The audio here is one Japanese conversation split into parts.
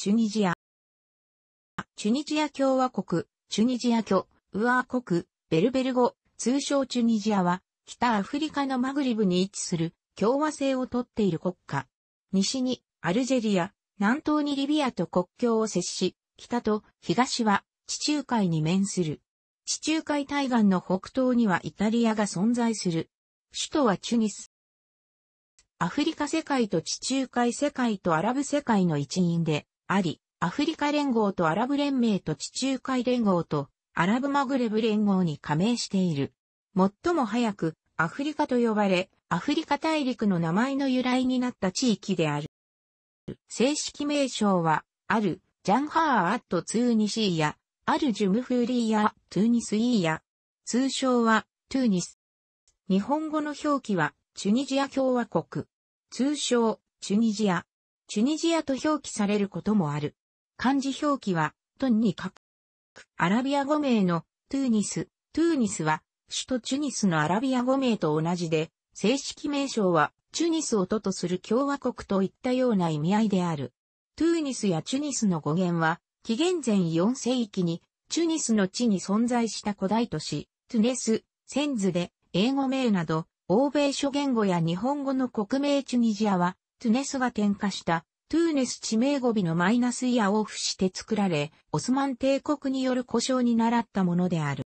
チュニジア。チュニジア共和国、チュニジア共、ウアー国、ベルベル語、通称チュニジアは、北アフリカのマグリブに位置する共和制をとっている国家。西にアルジェリア、南東にリビアと国境を接し、北と東は地中海に面する。地中海対岸の北東にはイタリアが存在する。首都はチュニス。アフリカ世界と地中海世界とアラブ世界の一員で、あり、アフリカ連合とアラブ連盟と地中海連合とアラブマグレブ連合に加盟している。最も早くアフリカと呼ばれ、アフリカ大陸の名前の由来になった地域である。正式名称は、ある、ジャンハーアットツーニシーヤ、あるジュムフーリーヤ、トゥーニスイーヤ。通称は、トゥーニス。日本語の表記は、チュニジア共和国。通称、チュニジア。チュニジアと表記されることもある。漢字表記は、トンに書く。アラビア語名のトゥーニス、トゥーニスは、首都チュニスのアラビア語名と同じで、正式名称は、チュニスを都とする共和国といったような意味合いである。トゥーニスやチュニスの語源は、紀元前4世紀に、チュニスの地に存在した古代都市、トゥネス、センズで、英語名など、欧米諸言語や日本語の国名チュニジアは、トゥネスが転化した、トゥーネス地名語尾のマイナスイヤを付して作られ、オスマン帝国による故障に倣ったものである。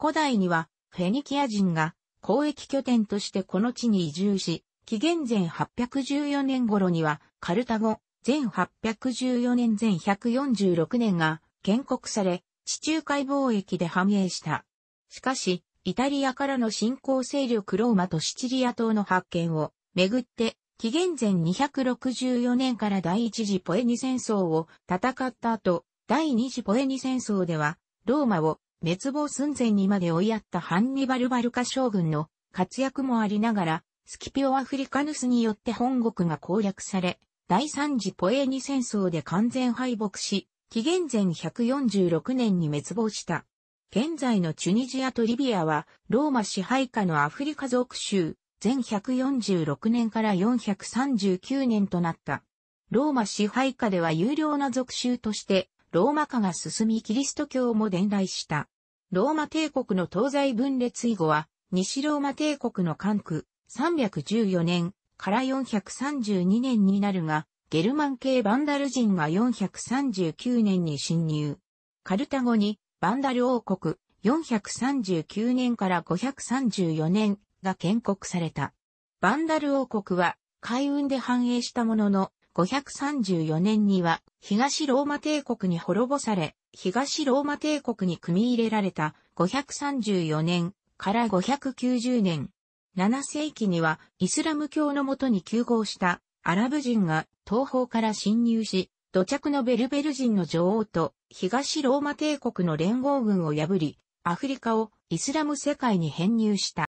古代には、フェニキア人が交易拠点としてこの地に移住し、紀元前814年頃には、カルタゴ、前814年前146年が建国され、地中海貿易で繁栄した。しかし、イタリアからの新興勢力ローマとシチリア島の発見をめぐって紀元前264年から第一次ポエニ戦争を戦った後、第二次ポエニ戦争では、ローマを滅亡寸前にまで追いやったハンニバル・バルカ将軍の活躍もありながら、スキピオ・アフリカヌスによって本国が攻略され、第三次ポエニ戦争で完全敗北し、紀元前146年に滅亡した。現在のチュニジアとリビアは、ローマ支配下のアフリカ属州、全146年から439年となった。ローマ支配下では有料な属州として、ローマ化が進みキリスト教も伝来した。ローマ帝国の東西分裂以後は、西ローマ帝国の管区314年から432年になるが、ゲルマン系バンダル人が439年に侵入。カルタゴにバンダル王国439年から534年が建国された。バンダル王国は海運で繁栄したものの、534年には東ローマ帝国に滅ぼされ、東ローマ帝国に組み入れられた534年から590年。7世紀にはイスラム教のもとに休合したアラブ人が東方から侵入し、土着のベルベル人の女王と東ローマ帝国の連合軍を破り、アフリカをイスラム世界に編入した。、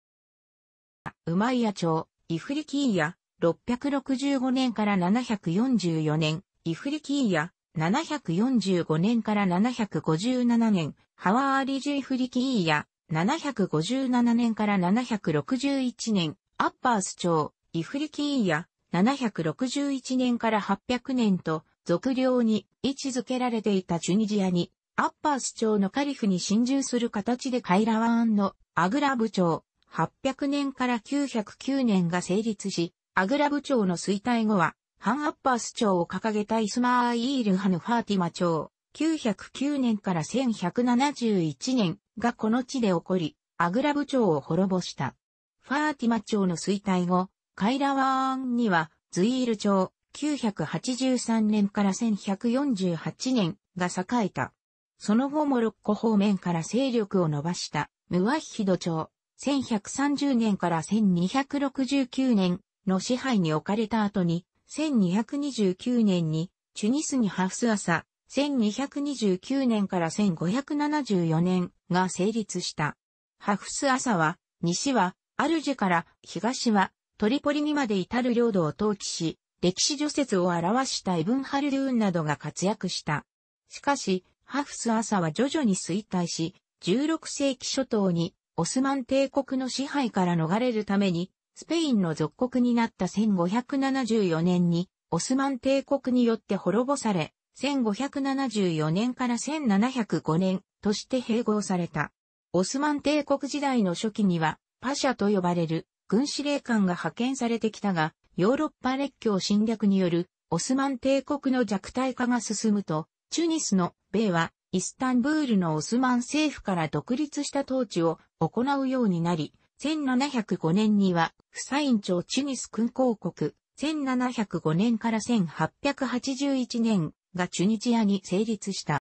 ウマイヤ朝、イフリキーヤ、665年から744年、イフリキーヤ、745年から757年、ハワーリジイフリキーヤ、757年から761年、アッパース朝、イフリキーヤ、761年から800年と、俗領に位置づけられていたチュニジアに、アッパース朝のカリフに侵入する形でカイラワーンのアグラ部長、800年から909年が成立し、アグラ部長の衰退後は、ハン・アッパース朝を掲げたイスマーイール・ハヌ・ファーティマ朝、909年から1171年がこの地で起こり、アグラ部長を滅ぼした。ファーティマ朝の衰退後、カイラワーンには、ズイール朝、983年から1148年が栄えた。その後もロッコ方面から勢力を伸ばした、ムワヒド朝、1130年から1269年の支配に置かれた後に、1229年にチュニスにハフスアサ、1229年から1574年が成立した。ハフスアサは、西はアルジェから東はトリポリにまで至る領土を統治し、歴史除雪を表したイブンハルドゥーンなどが活躍した。しかし、ハフスアサは徐々に衰退し、16世紀初頭にオスマン帝国の支配から逃れるために、スペインの属国になった1574年に、オスマン帝国によって滅ぼされ、1574年から1705年として併合された。オスマン帝国時代の初期には、パシャと呼ばれる軍司令官が派遣されてきたが、ヨーロッパ列強侵略によるオスマン帝国の弱体化が進むと、チュニスの米はイスタンブールのオスマン政府から独立した統治を行うようになり、1705年には、フサイン朝チュニス君公国、1705年から1881年がチュニジアに成立した。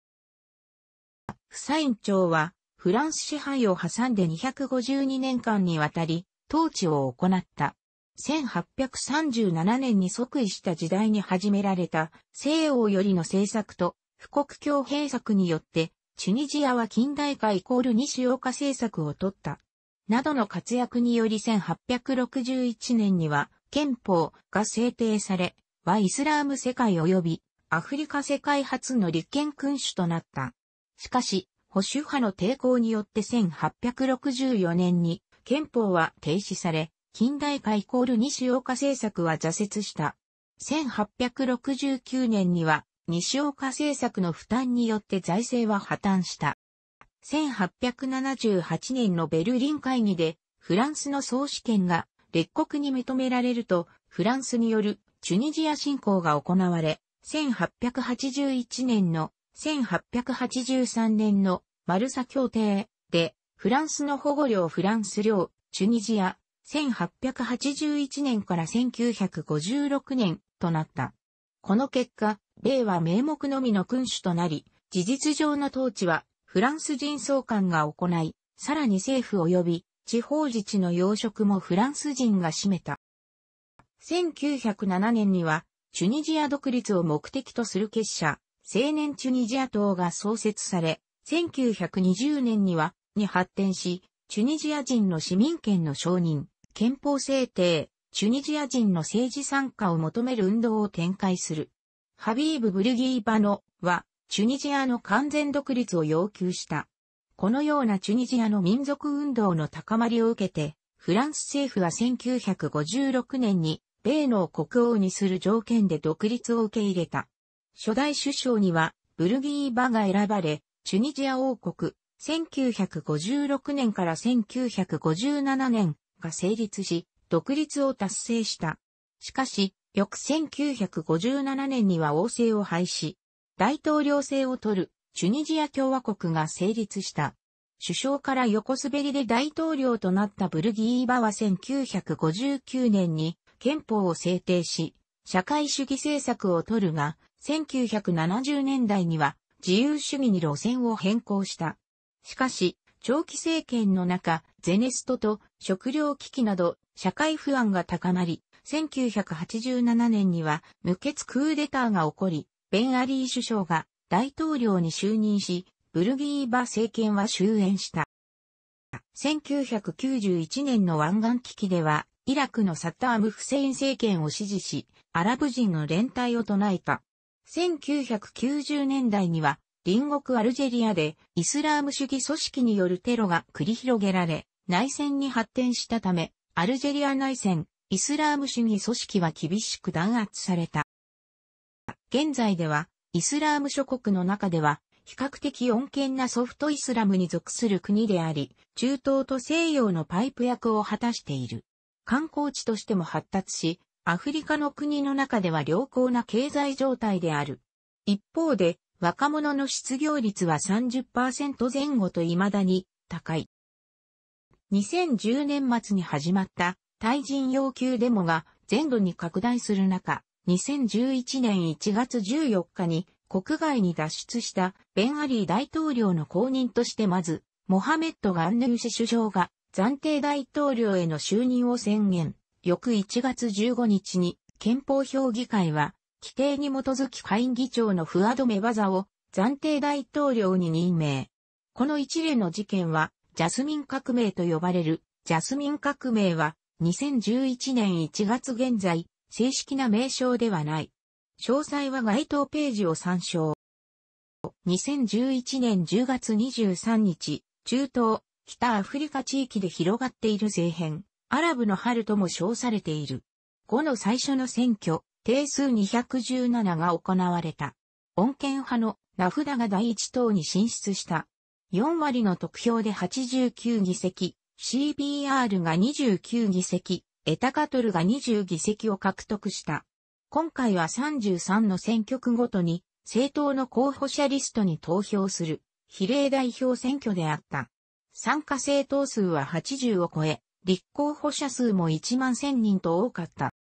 フサイン朝は、フランス支配を挟んで252年間にわたり、統治を行った。1837年に即位した時代に始められた西欧よりの政策と富国強兵策によって、チュニジアは近代化イコール西洋化政策を取った。などの活躍により1861年には憲法が制定され、はイスラーム世界及びアフリカ世界初の立憲君主となった。しかし、保守派の抵抗によって1864年に憲法は停止され、近代化イコール西洋化政策は挫折した。1869年には西岡政策の負担によって財政は破綻した。1878年のベルリン会議で、フランスの総主権が列国に認められると、フランスによるチュニジア侵攻が行われ、1881年の1883年のマルサ協定で、フランスの保護領フランス領、チュニジア、1881年から1956年となった。この結果、例は名目のみの君主となり、事実上の統治はフランス人総監が行い、さらに政府及び地方自治の要職もフランス人が占めた。1907年には、チュニジア独立を目的とする結社、青年チュニジア党が創設され、1920年には、に発展し、チュニジア人の市民権の承認、憲法制定、チュニジア人の政治参加を求める運動を展開する。ハビーブ・ブルギーバノは、チュニジアの完全独立を要求した。このようなチュニジアの民族運動の高まりを受けて、フランス政府は1956年に、米の国王にする条件で独立を受け入れた。初代首相には、ブルギーバが選ばれ、チュニジア王国、1956年から1957年が成立し、独立を達成した。しかし、翌1957年には王政を廃止、大統領制を取るチュニジア共和国が成立した。首相から横滑りで大統領となったブルギーバは1959年に憲法を制定し、社会主義政策を取るが、1970年代には自由主義に路線を変更した。しかし、長期政権の中、ゼネストと食糧危機など社会不安が高まり、1987年には無血クーデターが起こり、ベン・アリー首相が大統領に就任し、ブルギーバ政権は終焉した。1991年の湾岸危機では、イラクのサッターム・フセイン政権を支持し、アラブ人の連帯を唱えた。1990年代には、隣国アルジェリアでイスラーム主義組織によるテロが繰り広げられ、内戦に発展したため、アルジェリア内戦、イスラーム主義組織は厳しく弾圧された。現在では、イスラーム諸国の中では、比較的穏健なソフトイスラムに属する国であり、中東と西洋のパイプ役を果たしている。観光地としても発達し、アフリカの国の中では良好な経済状態である。一方で、若者の失業率は30%前後と未だに高い。2010年末に始まった対人要求デモが全土に拡大する中、2011年1月14日に国外に脱出したベンアリー大統領の後任としてまず、モハメッド・ガンヌーシ首相が暫定大統領への就任を宣言。翌1月15日に憲法評議会は規定に基づき会議長のフアド・メバザを暫定大統領に任命。この一連の事件はジャスミン革命と呼ばれる。ジャスミン革命は2011年1月現在、正式な名称ではない。詳細は該当ページを参照。2011年10月23日、中東、北アフリカ地域で広がっている政変、アラブの春とも称されている。5の最初の選挙、定数217が行われた。穏健派の名札が第一党に進出した。4割の得票で89議席、CBR が29議席、エタカトルが20議席を獲得した。今回は33の選挙区ごとに政党の候補者リストに投票する比例代表選挙であった。参加政党数は80を超え、立候補者数も1万1000人と多かった。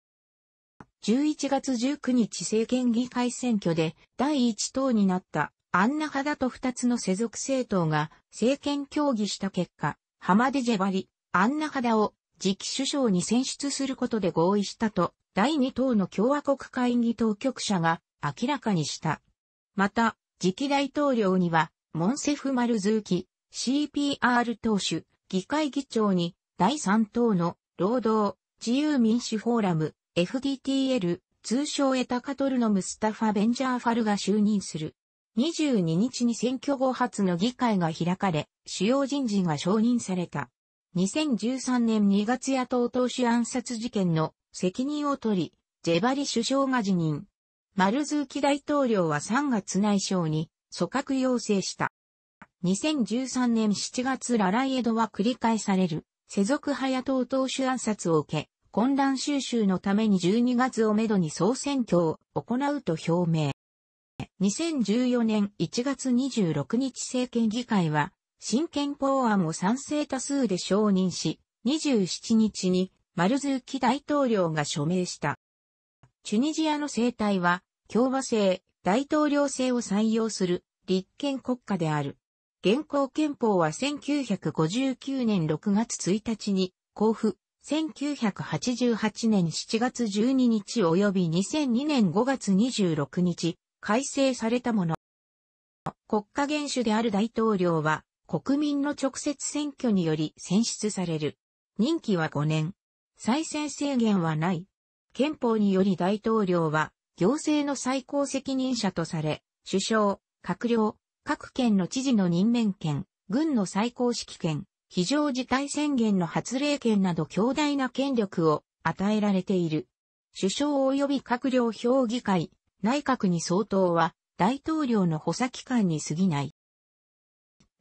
11月19日政権議会選挙で第1党になったアンナ派だと2つの世俗政党が政権協議した結果、ハマデジェバリ、アンナハダを次期首相に選出することで合意したと、第2党の共和国会議当局者が明らかにした。また、次期大統領には、モンセフ・マルズーキ、CPR 党首、議会議長に、第3党の労働、自由民主フォーラム、FDTL、通称エタカトルのムスタファ・ベンジャーファルが就任する。22日に選挙後初の議会が開かれ、主要人事が承認された。2013年2月野党党首暗殺事件の責任を取り、ジェバリ首相が辞任。マルズーキ大統領は3月内省に組閣要請した。2013年7月ラライエドは繰り返される、世俗派野党党首暗殺を受け、混乱収集のために12月をめどに総選挙を行うと表明。2014年1月26日政権議会は、新憲法案を賛成多数で承認し、27日にマルズーキ大統領が署名した。チュニジアの政体は、共和制、大統領制を採用する立憲国家である。現行憲法は1959年6月1日に交付、1988年7月12日及び2002年5月26日、改正されたもの。国家元首である大統領は、国民の直接選挙により選出される。任期は5年。再選制限はない。憲法により大統領は、行政の最高責任者とされ、首相、閣僚、各県の知事の任免権、軍の最高指揮権、非常事態宣言の発令権など強大な権力を与えられている。首相及び閣僚評議会、内閣に相当は大統領の補佐機関に過ぎない。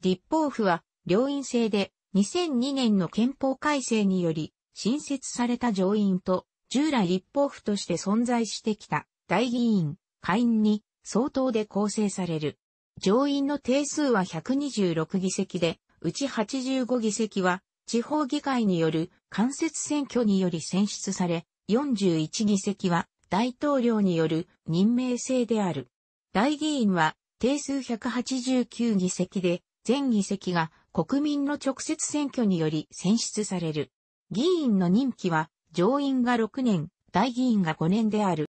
立法府は両院制で2002年の憲法改正により新設された上院と従来立法府として存在してきた大議員、下院に相当で構成される。上院の定数は126議席で、うち85議席は地方議会による間接選挙により選出され、41議席は大統領による任命制である。大議員は定数189議席で、全議席が国民の直接選挙により選出される。議員の任期は上院が6年、大議員が5年である。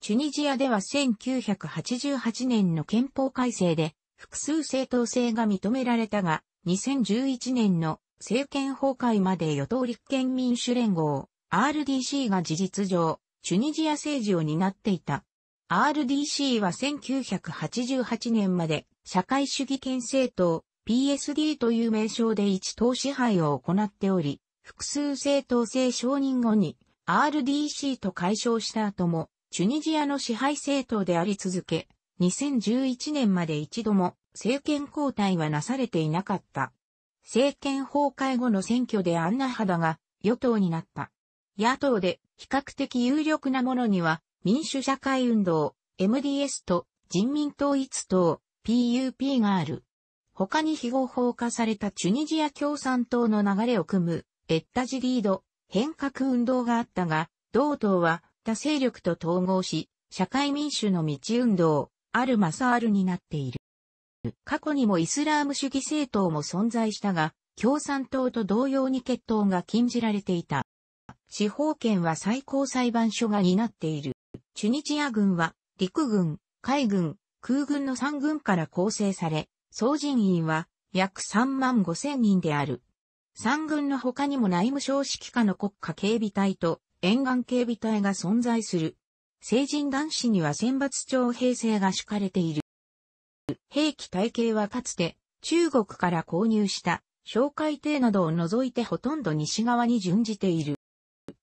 チュニジアでは1988年の憲法改正で複数正当性が認められたが、2011年の政権崩壊まで与党立憲民主連合 RDC が事実上チュニジア政治を担っていた。RDC は1988年まで社会主義権政党 PSD という名称で一党支配を行っており、複数政党制承認後に RDC と解消した後も、チュニジアの支配政党であり続け、2011年まで一度も政権交代はなされていなかった。政権崩壊後の選挙でアンナ肌が与党になった。野党で比較的有力なものには、民主社会運動、MDS と人民統一党、PUP がある。他に非合法化されたチュニジア共産党の流れを組む、エッタジリード、変革運動があったが、同党は他勢力と統合し、社会民主の道運動、アルマサールになっている。過去にもイスラーム主義政党も存在したが、共産党と同様に決闘が禁じられていた。司法権は最高裁判所が担っている。チュニジア軍は陸軍、海軍、空軍の3軍から構成され、総人員は約3万5千人である。3軍の他にも内務省指揮下の国家警備隊と沿岸警備隊が存在する。成人男子には選抜徴兵制が敷かれている。兵器体系はかつて中国から購入した哨海艇などを除いてほとんど西側に準じている。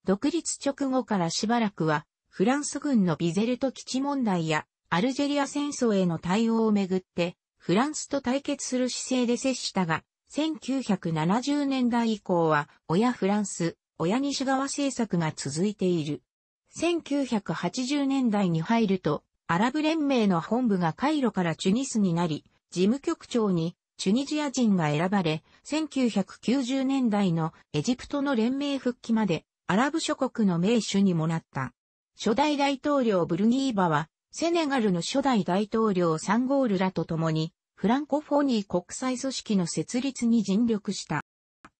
独立直後からしばらくは、フランス軍のビゼルト基地問題や、アルジェリア戦争への対応をめぐって、フランスと対決する姿勢で接したが、1970年代以降は、親フランス、親西側政策が続いている。1980年代に入ると、アラブ連盟の本部がカイロからチュニスになり、事務局長にチュニジア人が選ばれ、1990年代のエジプトの連盟復帰までアラブ諸国の名手にもなった。初代大統領ブルギーバは、セネガルの初代大統領サンゴールらと共に、フランコフォニー国際組織の設立に尽力した。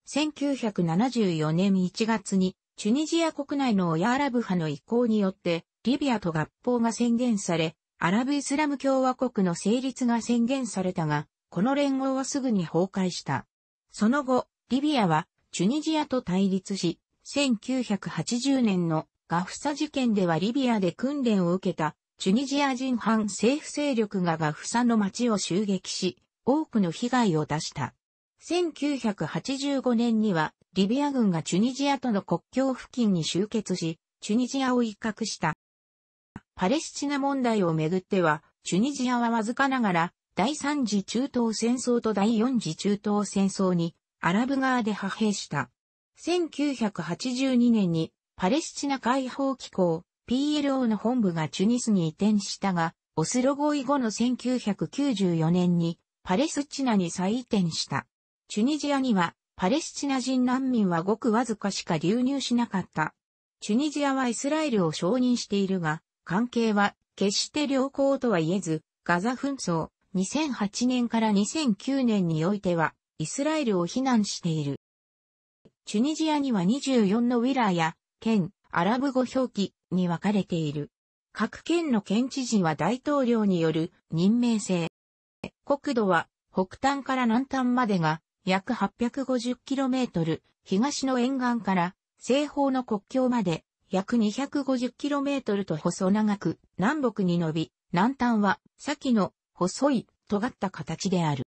1974年1月に、チュニジア国内の親アラブ派の意向によって、リビアと合法が宣言され、アラブイスラム共和国の成立が宣言されたが、この連合はすぐに崩壊した。その後、リビアはチュニジアと対立し、1980年のガフサ事件ではリビアで訓練を受けたチュニジア人反政府勢力がガフサの町を襲撃し、多くの被害を出した。1985年にはリビア軍がチュニジアとの国境付近に集結し、チュニジアを威嚇した。パレスチナ問題をめぐっては、チュニジアはわずかながら、第3次中東戦争と第4次中東戦争にアラブ側で派兵した。1982年にパレスチナ解放機構 PLO の本部がチュニスに移転したが、オスロ合意後の1994年にパレスチナに再移転した。チュニジアにはパレスチナ人難民はごくわずかしか流入しなかった。チュニジアはイスラエルを承認しているが、関係は決して良好とは言えず、ガザ紛争2008年から2009年においてはイスラエルを非難している。チュニジアには24のウィラーや、県、アラブ語表記に分かれている。各県の県知事は大統領による任命制。国土は北端から南端までが約 850km、東の沿岸から西方の国境まで約 250km と細長く南北に伸び、南端は先の細い尖った形である。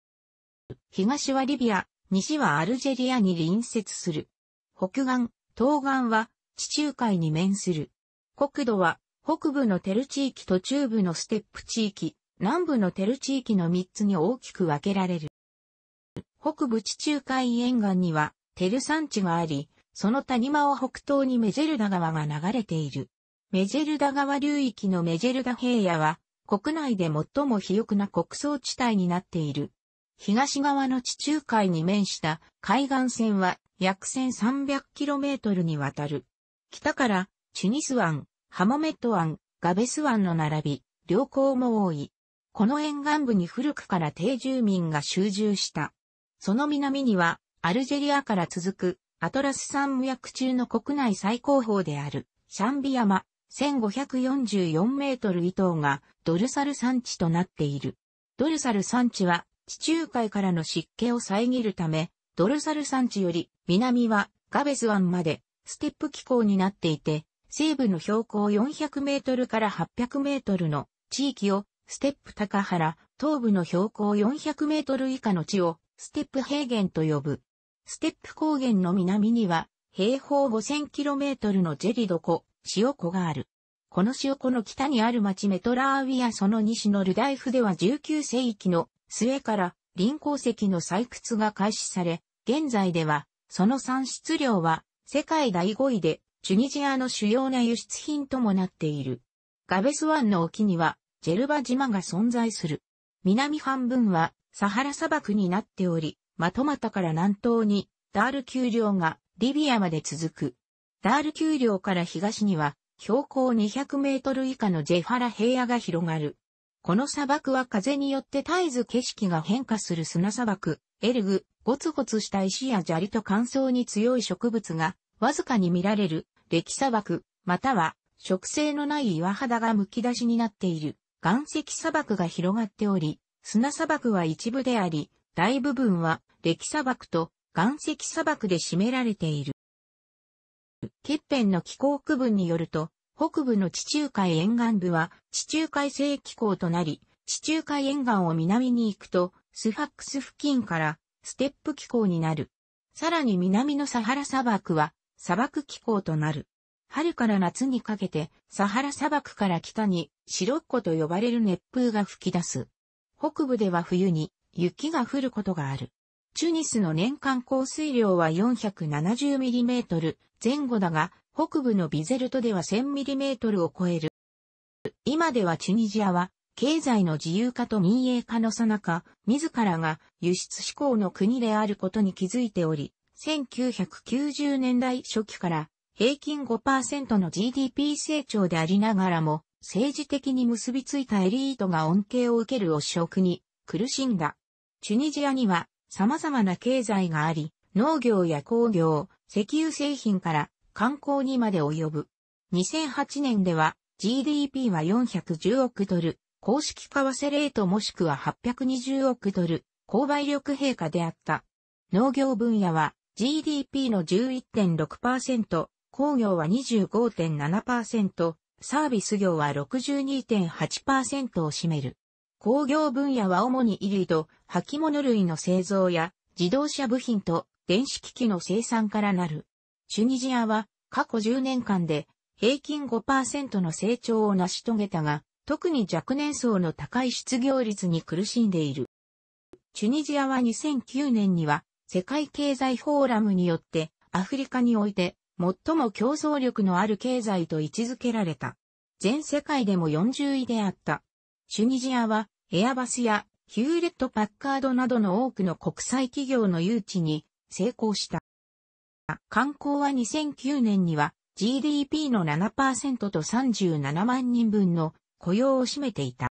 東はリビア、西はアルジェリアに隣接する。北岸、東岸は地中海に面する。国土は北部のテル地域と中部のステップ地域、南部のテル地域の3つに大きく分けられる。北部地中海沿岸にはテル山地があり、その谷間を北東にメジェルダ川が流れている。メジェルダ川流域のメジェルダ平野は国内で最も肥沃な穀倉地帯になっている。東側の地中海に面した海岸線は約 1300km にわたる。北から、チュニス湾、ハモメット湾、ガベス湾の並び、両港も多い。この沿岸部に古くから定住民が集中した。その南には、アルジェリアから続く、アトラス山脈中の国内最高峰である、シャンビ山、1544メートル以東が、ドルサル山地となっている。ドルサル山地は、地中海からの湿気を遮るため、ドルサル山地より南はガベス湾までステップ気候になっていて、西部の標高400メートルから800メートルの地域をステップ高原、東部の標高400メートル以下の地をステップ平原と呼ぶ。ステップ高原の南には平方5 0 0 0トルのジェリド湖、塩湖がある。この塩湖の北にある町メトラーウィアその西のルダイフでは19世紀の末から林鉱石の採掘が開始され、現在では、その産出量は世界第5位で、チュニジアの主要な輸出品ともなっている。ガベス湾の沖には、ジェルバ島が存在する。南半分は、サハラ砂漠になっており、まとまたから南東に、ダール丘陵がリビアまで続く。ダール丘陵から東には、標高200メートル以下のジェファラ平野が広がる。この砂漠は風によって絶えず景色が変化する砂砂漠、エルグ、ゴツゴツした石や砂利と乾燥に強い植物が、わずかに見られる、歴砂漠、または、植生のない岩肌が剥き出しになっている、岩石砂漠が広がっており、砂砂漠は一部であり、大部分は、歴砂漠と岩石砂漠で占められている。欠片の気候区分によると、北部の地中海沿岸部は地中海性気候となり、地中海沿岸を南に行くと、スファックス付近からステップ気候になる。さらに南のサハラ砂漠は砂漠気候となる。春から夏にかけてサハラ砂漠から北にシロッコと呼ばれる熱風が吹き出す。北部では冬に雪が降ることがある。チュニスの年間降水量は4 7 0トル前後だが、北部のビゼルトでは 1000mm を超える。今ではチュニジアは、経済の自由化と民営化のさなか、自らが輸出志向の国であることに気づいており、1990年代初期から平均5%の GDP 成長でありながらも、政治的に結びついたエリートが恩恵を受ける汚職に苦しんだ。チュニジアには様々な経済があり、農業や工業、石油製品から観光にまで及ぶ。2008年では GDP は410億ドル、公式為替レートもしくは820億ドル、購買力陛下であった。農業分野は GDP の11.6%、工業は25.7%、サービス業は62.8%を占める。工業分野は主に衣類と履物類の製造や自動車部品と電子機器の生産からなる。チュニジアは過去10年間で平均5%の成長を成し遂げたが、特に若年層の高い失業率に苦しんでいる。チュニジアは2009年には世界経済フォーラムによってアフリカにおいて最も競争力のある経済と位置づけられた。全世界でも40位であった。チュニジアはエアバスやヒューレット・パッカードなどの多くの国際企業の誘致に成功した。観光は2009年には GDP の7%と37万人分の雇用を占めていた。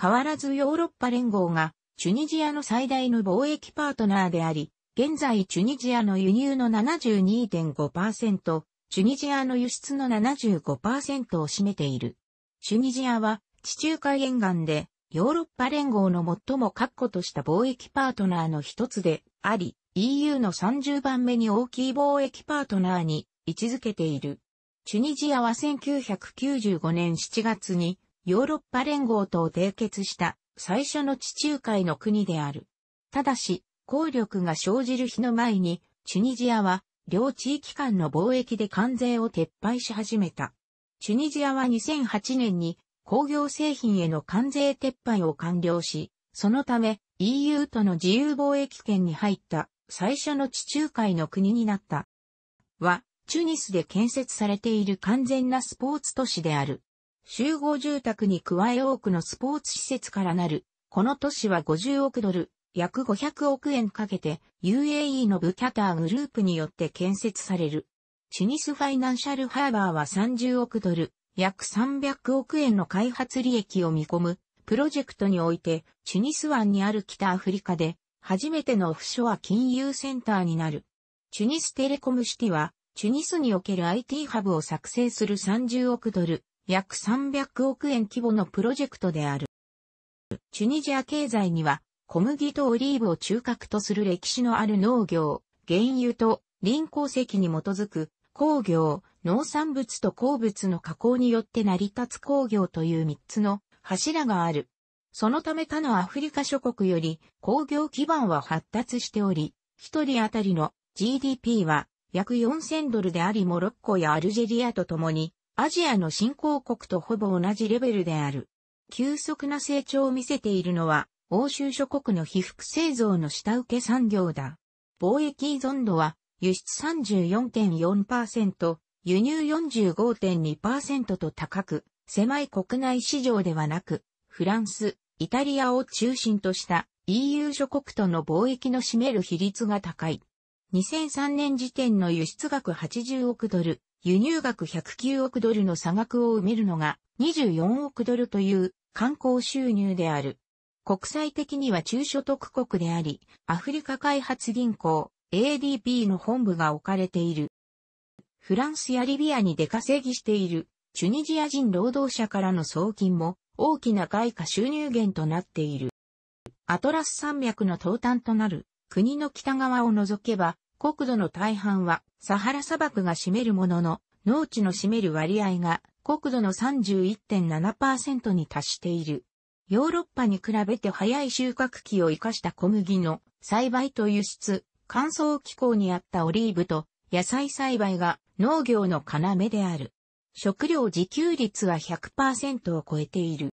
変わらずヨーロッパ連合がチュニジアの最大の貿易パートナーであり、現在チュニジアの輸入の72.5%、チュニジアの輸出の75%を占めている。チュニジアは地中海沿岸でヨーロッパ連合の最も確固とした貿易パートナーの一つであり、EU の30番目に大きい貿易パートナーに位置づけている。チュニジアは1995年7月にヨーロッパ連合と締結した最初の地中海の国である。ただし、効力が生じる日の前に、チュニジアは両地域間の貿易で関税を撤廃し始めた。チュニジアは2008年に工業製品への関税撤廃を完了し、そのため EU との自由貿易圏に入った最初の地中海の国になった。は、チュニスで建設されている完全なスポーツ都市である。集合住宅に加え多くのスポーツ施設からなる、この都市は50億ドル、約500億円かけて UAE のブキャターグループによって建設される。チュニスファイナンシャルハーバーは30億ドル、約300億円の開発利益を見込む、プロジェクトにおいて、チュニス湾にある北アフリカで初めてのオフショア金融センターになる。チュニステレコムシティは、チュニスにおける IT ハブを作成する30億ドル、約300億円規模のプロジェクトである。チュニジア経済には、小麦とオリーブを中核とする歴史のある農業、原油と林鉱石に基づく工業、農産物と鉱物の加工によって成り立つ工業という3つの柱がある。そのため他のアフリカ諸国より工業基盤は発達しており、一人当たりの GDP は約4000ドルでありモロッコやアルジェリアと共にアジアの新興国とほぼ同じレベルである。急速な成長を見せているのは欧州諸国の被服製造の下請け産業だ。貿易依存度は輸出34.4%、輸入45.2%と高く、狭い国内市場ではなく、フランス、イタリアを中心とした EU 諸国との貿易の占める比率が高い。2003年時点の輸出額80億ドル、輸入額109億ドルの差額を埋めるのが24億ドルという観光収入である。国際的には中所得国であり、アフリカ開発銀行 ADB の本部が置かれている。フランスやリビアに出稼ぎしているチュニジア人労働者からの送金も大きな外貨収入源となっている。アトラス山脈の東端となる国の北側を除けば、国土の大半はサハラ砂漠が占めるものの、農地の占める割合が国土の31.7%に達している。ヨーロッパに比べて早い収穫期を生かした小麦の栽培と輸出、乾燥気候にあったオリーブと野菜栽培が農業の要である。食料自給率は100%を超えている。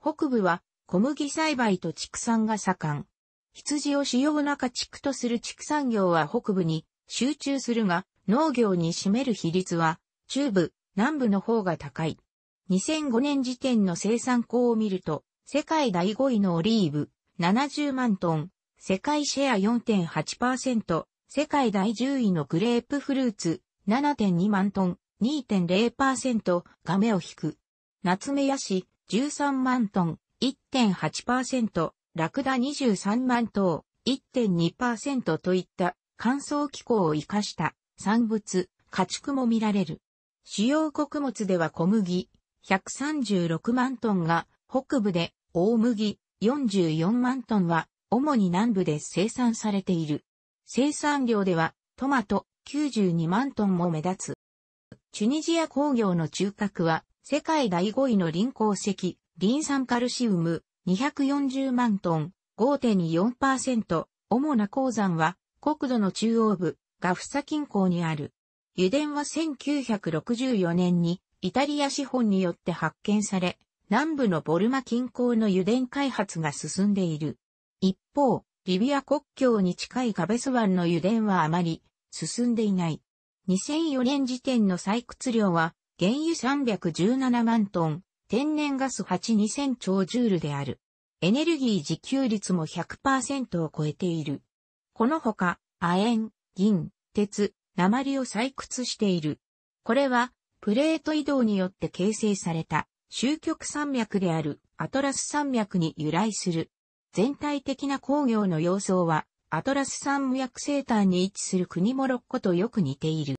北部は小麦栽培と畜産が盛ん。羊を主要な家畜とする畜産業は北部に集中するが、農業に占める比率は中部、南部の方が高い。2005年時点の生産項を見ると、世界第5位のオリーブ、70万トン、世界シェア4.8%、世界第10位のグレープフルーツ、7.2万トン、2.0%が目を引く。夏目ヤシ13万トン1.8%、ラクダ23万頭1.2%といった乾燥気候を活かした産物、家畜も見られる。主要穀物では小麦136万トンが北部で大麦44万トンは主に南部で生産されている。生産量ではトマト92万トンも目立つ。チュニジア工業の中核は、世界第5位の輪鉱石、リン酸カルシウム、240万トン、5.4%、主な鉱山は、国土の中央部、ガフサ近郊にある。油田は1964年に、イタリア資本によって発見され、南部のボルマ近郊の油田開発が進んでいる。一方、リビア国境に近いガベス湾の油田はあまり進んでいない。2004年時点の採掘量は、原油317万トン、天然ガス8 2000兆ジュールである。エネルギー自給率も100%を超えている。このほか、亜鉛、銀、鉄、鉛を採掘している。これは、プレート移動によって形成された、終極山脈であるアトラス山脈に由来する。全体的な工業の様相は、アトラス山脈生誕に位置する国モロッコとよく似ている。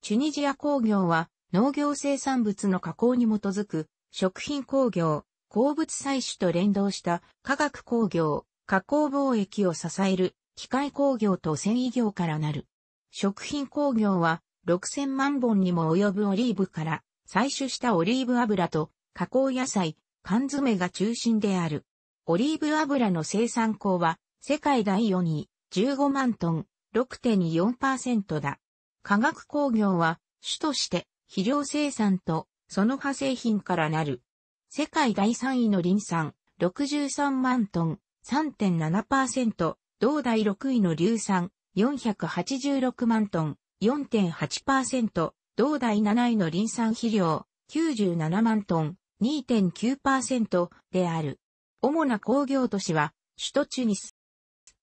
チュニジア工業は農業生産物の加工に基づく食品工業、鉱物採取と連動した化学工業、加工貿易を支える機械工業と繊維業からなる。食品工業は6000万本にも及ぶオリーブから採取したオリーブ油と加工野菜、缶詰が中心である。オリーブ油の生産工は世界第4位、15万トン、6.24%だ。化学工業は、主として、肥料生産と、その派製品からなる。世界第3位のリン酸、63万トン、3.7%、同第6位の硫酸、486万トン、4.8%、同第7位のリン酸肥料、97万トン、2.9%である。主な工業都市は、首都チュニス。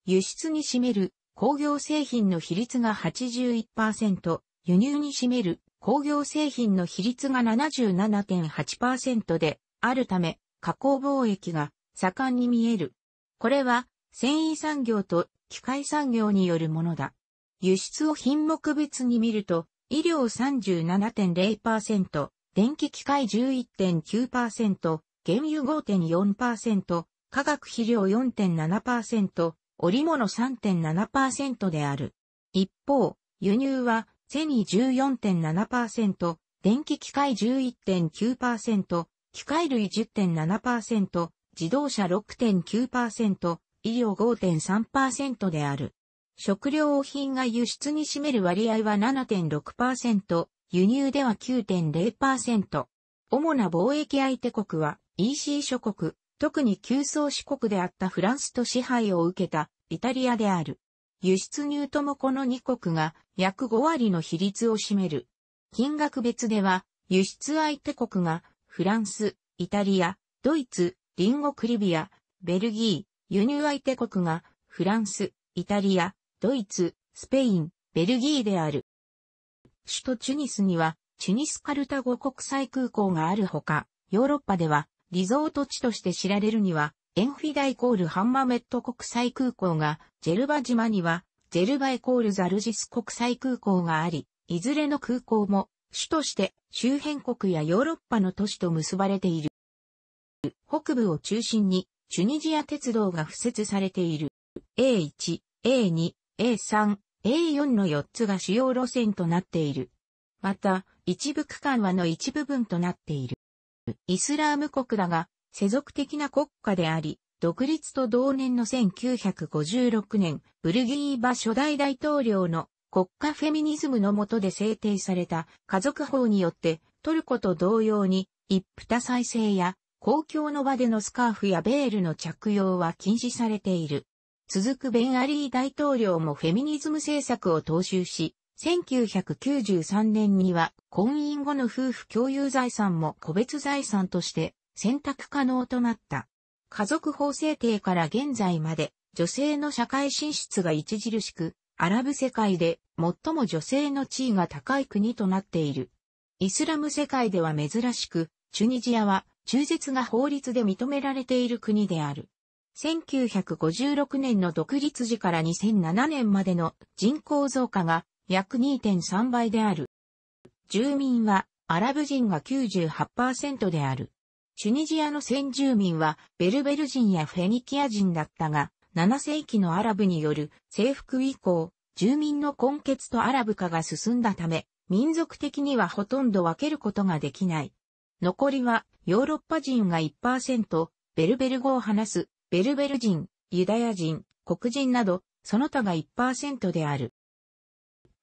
輸出に占める工業製品の比率が81%、輸入に占める工業製品の比率が77.8%であるため、加工貿易が盛んに見える。これは繊維産業と機械産業によるものだ。輸出を品目別に見ると、医療37.0%、電気機械11.9%、原油5.4%、化学肥料4.7%、織物3.7%である。一方、輸入は、セニ14.7%、電気機械11.9%、機械類10.7%、自動車6.9%、医療5.3%である。食料品が輸出に占める割合は7.6%、輸入では9.0%。主な貿易相手国は EC 諸国、特に旧宗主国であったフランスと支配を受けたイタリアである。輸出入ともこの2国が約5割の比率を占める。金額別では、輸出相手国がフランス、イタリア、ドイツ、隣国リビア、ベルギー、輸入相手国がフランス、イタリア、ドイツ、スペイン、ベルギーである。首都チュニスには、チュニスカルタゴ国際空港があるほか、ヨーロッパではリゾート地として知られるには、エンフィダイコールハンマメット国際空港が、ジェルバ島には、ジェルバイコールザルジス国際空港があり、いずれの空港も、主として周辺国やヨーロッパの都市と結ばれている。北部を中心に、チュニジア鉄道が付設されている。A1、A2、A3、A4 の4つが主要路線となっている。また、一部区間はの一部分となっている。イスラーム国だが、世俗的な国家であり、独立と同年の1956年、ブルギーバ初代大統領の国家フェミニズムの下で制定された家族法によって、トルコと同様に、一夫多妻制や、公共の場でのスカーフやベールの着用は禁止されている。続くベンアリー大統領もフェミニズム政策を踏襲し、1993年には婚姻後の夫婦共有財産も個別財産として選択可能となった。家族法制定から現在まで女性の社会進出が著しく、アラブ世界で最も女性の地位が高い国となっている。イスラム世界では珍しく、チュニジアは中絶が法律で認められている国である。1956年の独立時から2007年までの人口増加が約2.3倍である。住民はアラブ人が98%である。チュニジアの先住民はベルベル人やフェニキア人だったが、7世紀のアラブによる征服以降、住民の根血とアラブ化が進んだため、民族的にはほとんど分けることができない。残りはヨーロッパ人が1%、ベルベル語を話す、ベルベル人、ユダヤ人、黒人など、その他が1%である。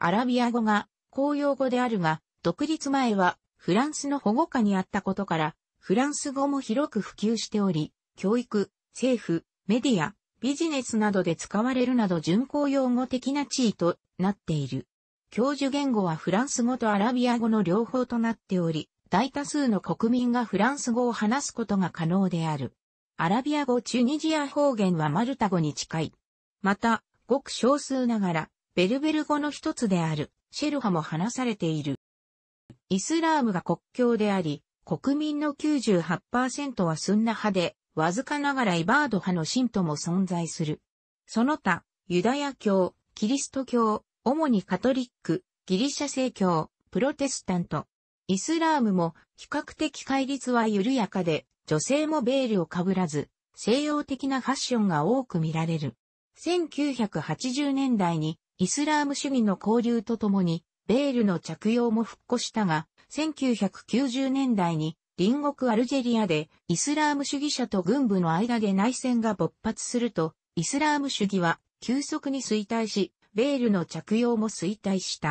アラビア語が公用語であるが、独立前はフランスの保護下にあったことから、フランス語も広く普及しており、教育、政府、メディア、ビジネスなどで使われるなど巡航用語的な地位となっている。教授言語はフランス語とアラビア語の両方となっており、大多数の国民がフランス語を話すことが可能である。アラビア語チュニジア方言はマルタ語に近い。また、ごく少数ながら、ベルベル語の一つである、シェルハも話されている。イスラームが国境であり、国民の98%はスンナ派で、わずかながらイバード派の信徒も存在する。その他、ユダヤ教、キリスト教、主にカトリック、ギリシャ正教、プロテスタント。イスラームも比較的戒律は緩やかで、女性もベールを被らず、西洋的なファッションが多く見られる。1980年代にイスラーム主義の交流とともに、ベールの着用も復古したが、1990年代に隣国アルジェリアでイスラーム主義者と軍部の間で内戦が勃発すると、イスラーム主義は急速に衰退し、ベールの着用も衰退した。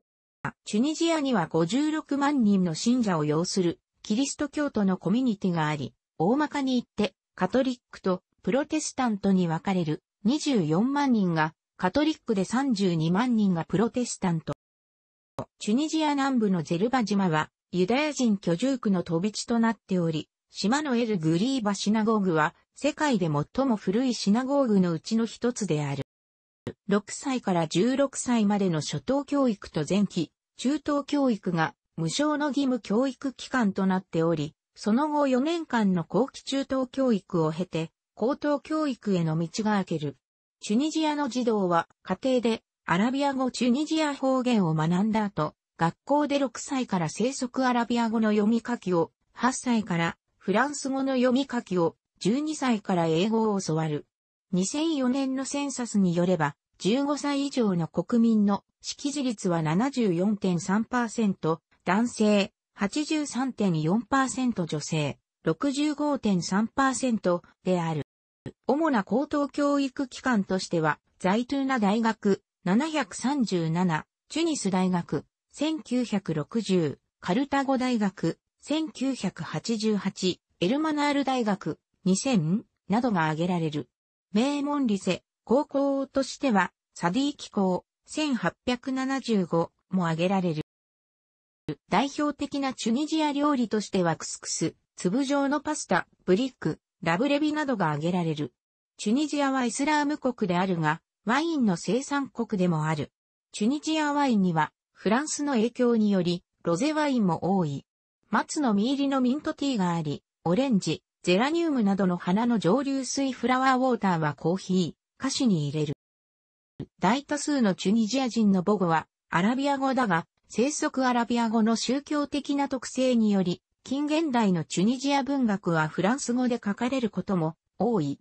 チュニジアには56万人の信者を要するキリスト教徒のコミュニティがあり、大まかに言ってカトリックとプロテスタントに分かれる24万人がカトリックで32万人がプロテスタント。チュニジア南部のゼルバ島はユダヤ人居住区の飛び地となっており、島のエル・グリーバシナゴーグは世界で最も古いシナゴーグのうちの一つである。6歳から16歳までの初等教育と前期、中等教育が無償の義務教育機関となっており、その後4年間の後期中等教育を経て、高等教育への道が開ける。チュニジアの児童は家庭でアラビア語チュニジア方言を学んだ後、学校で6歳から生息アラビア語の読み書きを、8歳からフランス語の読み書きを、12歳から英語を教わる。2004年のセンサスによれば、15歳以上の国民の識字率は74.3%、男性83.4%女性65.3%である。主な高等教育機関としては、ザイトゥーナ大学、737、チュニス大学、1960、カルタゴ大学、1988、エルマナール大学、2000などが挙げられる。名門リセ、高校としては、サディ機構、1875も挙げられる。代表的なチュニジア料理としてはクスクス、粒状のパスタ、ブリック、ラブレビなどが挙げられる。チュニジアはイスラーム国であるが、ワインの生産国でもある。チュニジアワインには、フランスの影響により、ロゼワインも多い。松の実入りのミントティーがあり、オレンジ、ゼラニウムなどの花の蒸留水フラワーウォーターはコーヒー、菓子に入れる。大多数のチュニジア人の母語はアラビア語だが、生息アラビア語の宗教的な特性により、近現代のチュニジア文学はフランス語で書かれることも多い。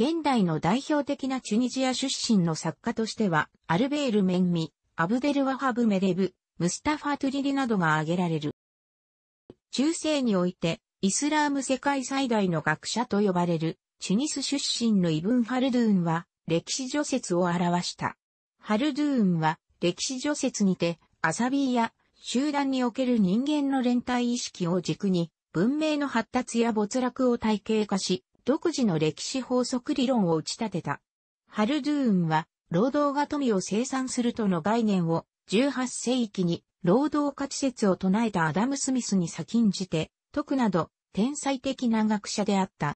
現代の代表的なチュニジア出身の作家としては、アルベール・メンミ、アブデル・ワハブ・メレブ、ムスタファ・トゥリリなどが挙げられる。中世において、イスラーム世界最大の学者と呼ばれる、チュニス出身のイブン・ハルドゥーンは、歴史除説を表した。ハルドゥーンは、歴史除説にて、アサビーや集団における人間の連帯意識を軸に、文明の発達や没落を体系化し、独自の歴史法則理論を打ち立てた。ハルドゥーンは、労働が富を生産するとの概念を、18世紀に労働価値説を唱えたアダム・スミスに先んじて、徳など、天才的な学者であった。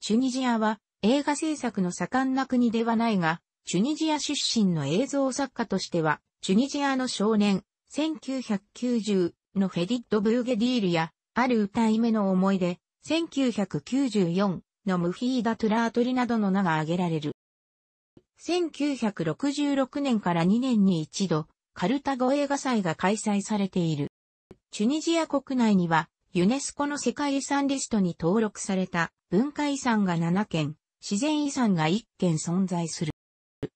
チュニジアは映画制作の盛んな国ではないが、チュニジア出身の映像作家としては、チュニジアの少年、1990のフェディッド・ブーゲディールや、ある歌い目の思い出、1994のムフィーダ・トゥラートリなどの名が挙げられる。1966年から2年に一度、カルタゴ映画祭が開催されている。チュニジア国内には、ユネスコの世界遺産リストに登録された文化遺産が7件、自然遺産が1件存在する。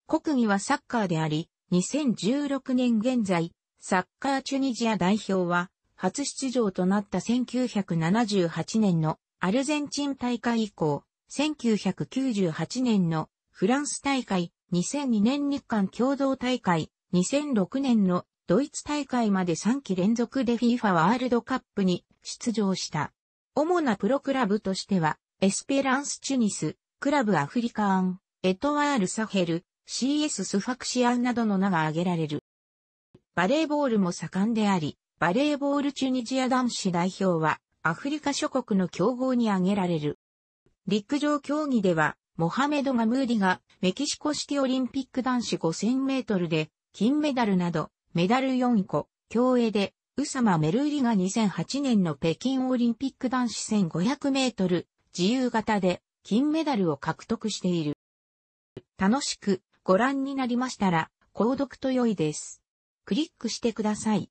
国技はサッカーであり、2016年現在、サッカーチュニジア代表は、初出場となった1978年のアルゼンチン大会以降、1998年のフランス大会、2002年日韓共同大会、2006年のドイツ大会まで3期連続で FIFA ワールドカップに出場した。主なプロクラブとしては、エスペランス・チュニス、クラブアフリカーン、エトワール・サヘル、CS スファクシアンなどの名が挙げられる。バレーボールも盛んであり、バレーボールチュニジア男子代表はアフリカ諸国の競合に挙げられる。陸上競技では、モハメド・ガムーディがメキシコシティオリンピック男子5000メートルで金メダルなどメダル4個、競泳でウサマ・メルーリが2008年の北京オリンピック男子1500メートル自由形で金メダルを獲得している。楽しくご覧になりましたら、購読と良いです。クリックしてください。